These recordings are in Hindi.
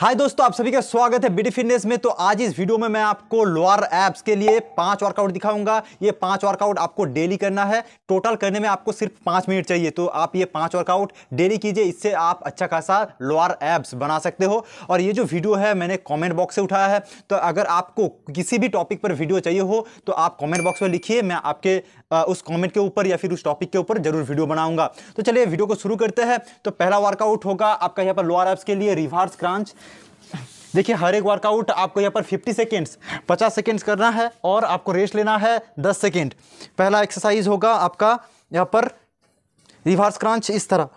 हाय दोस्तों आप सभी का स्वागत है बीडी फिटनेस में तो आज इस वीडियो में मैं आपको लोअर एब्स के लिए पांच वर्कआउट दिखाऊंगा ये पांच वर्कआउट आपको डेली करना है टोटल करने में आपको सिर्फ पाँच मिनट चाहिए तो आप ये पांच वर्कआउट डेली कीजिए इससे आप अच्छा खासा लोअर एब्स बना सकते हो और ये जो वीडियो है मैंने कॉमेंट बॉक्स से उठाया है तो अगर आपको किसी भी टॉपिक पर वीडियो चाहिए हो तो आप कॉमेंट बॉक्स में लिखिए मैं आपके उस कॉमेंट के ऊपर या फिर उस टॉपिक के ऊपर जरूर वीडियो बनाऊंगा तो चलिए वीडियो को शुरू करते हैं तो पहला वर्कआउट होगा आपका यहाँ पर लोअर एब्स के लिए रिवर्स क्रांच देखिए हर एक वर्कआउट आपको यहाँ पर 50 सेकेंड्स 50 सेकेंड्स करना है और आपको रेस्ट लेना है 10 सेकेंड पहला एक्सरसाइज होगा आपका यहाँ पर रिवर्स क्रांच इस तरह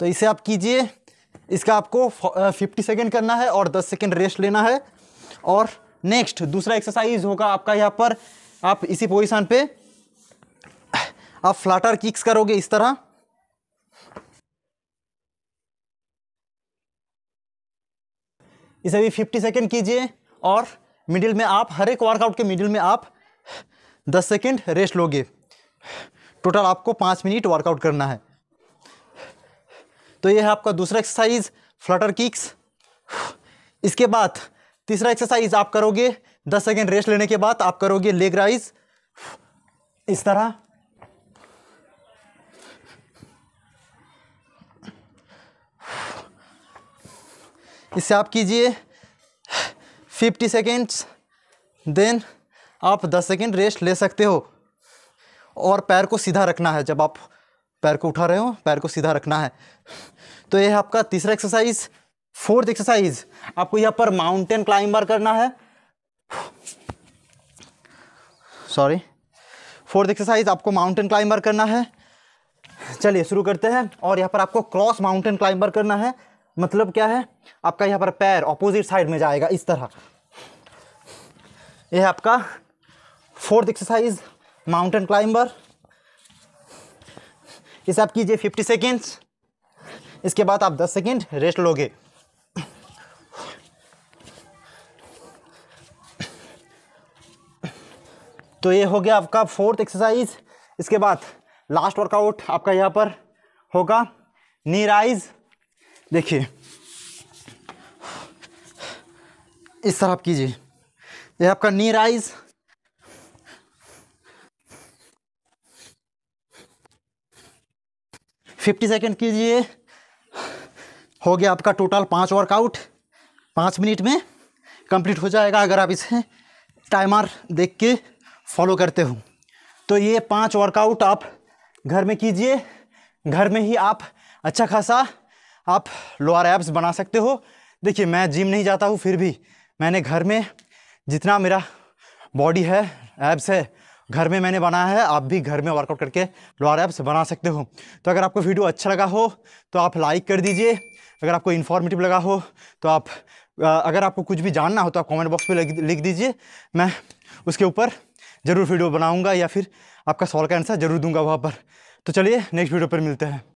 तो इसे आप कीजिए इसका आपको 50 सेकेंड करना है और 10 सेकेंड रेस्ट लेना है और नेक्स्ट दूसरा एक्सरसाइज होगा आपका यहाँ पर आप इसी पोजिशन पे आप फ्लाटर किक्स करोगे इस तरह इसे भी 50 सेकेंड कीजिए और मिडिल में आप हर एक वर्कआउट के मिडिल में आप 10 सेकेंड रेस्ट लोगे टोटल आपको पाँच मिनट वर्कआउट करना है तो यह है आपका दूसरा एक्सरसाइज फ्लटर किक्स इसके बाद तीसरा एक्सरसाइज आप करोगे दस सेकेंड रेस्ट लेने के बाद आप करोगे लेग राइज इस तरह इससे आप कीजिए फिफ्टी सेकेंड्स देन आप दस सेकेंड रेस्ट ले सकते हो और पैर को सीधा रखना है जब आप पैर को उठा रहे हो पैर को सीधा रखना है तो यह आपका तीसरा एक्सरसाइज फोर्थ एक्सरसाइज आपको यहां पर माउंटेन क्लाइंबर करना है सॉरी फोर्थ एक्सरसाइज आपको माउंटेन क्लाइंबर करना है चलिए शुरू करते हैं और यहां पर आपको क्रॉस माउंटेन क्लाइंबर करना है मतलब क्या है आपका यहां पर पैर ऑपोजिट साइड में जाएगा इस तरह यह आपका फोर्थ एक्सरसाइज माउंटेन क्लाइंबर इसे आप कीजिए 50 सेकेंड्स इसके बाद आप 10 सेकेंड रेस्ट लोगे तो ये हो गया आपका फोर्थ एक्सरसाइज इसके बाद लास्ट वर्कआउट आपका यहाँ पर होगा नी राइज देखिए इस तरह आप कीजिए ये आपका नी राइज फिफ्टी सेकेंड कीजिए हो गया आपका टोटल पाँच वर्कआउट पाँच मिनट में कंप्लीट हो जाएगा अगर आप इसे टाइमर देख के फॉलो करते हो तो ये पांच वर्कआउट आप घर में कीजिए घर में ही आप अच्छा खासा आप लोअर एप्स बना सकते हो देखिए मैं जिम नहीं जाता हूँ फिर भी मैंने घर में जितना मेरा बॉडी है एप्स है घर में मैंने बनाया है आप भी घर में वर्कआउट करके लोअर एप्स बना सकते हो तो अगर आपको वीडियो अच्छा लगा हो तो आप लाइक कर दीजिए अगर आपको इन्फॉर्मेटिव लगा हो तो आप अगर आपको कुछ भी जानना हो तो आप कॉमेंट बॉक्स में लिख दीजिए मैं उसके ऊपर ज़रूर वीडियो बनाऊँगा या फिर आपका सवाल का आंसर ज़रूर दूंगा वहाँ पर तो चलिए नेक्स्ट वीडियो पर मिलते हैं